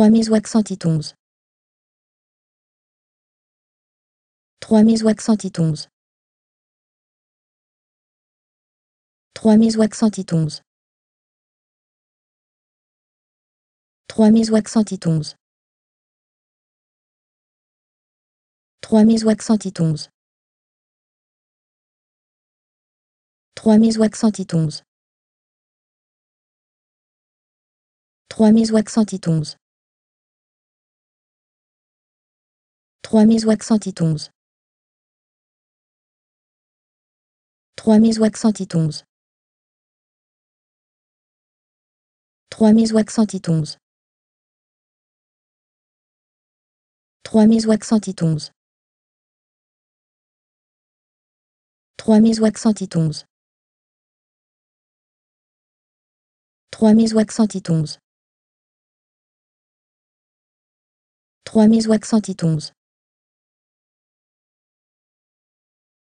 3 mises Mizouak 111. 3 mises Mizouak 111. 3 mises Mizouak 111. 3 mises Mizouak 111. 3 mises Mizouak 111. 3 Mizouak 111. 3 Mizouak 111. 3 Mizouak 111. 3 Mizouak 111. 3 Mizouak 111. 3 Mizouak 111. 3 Mizouak 111. 3 Mizouak 111. 3 Mizouak 111.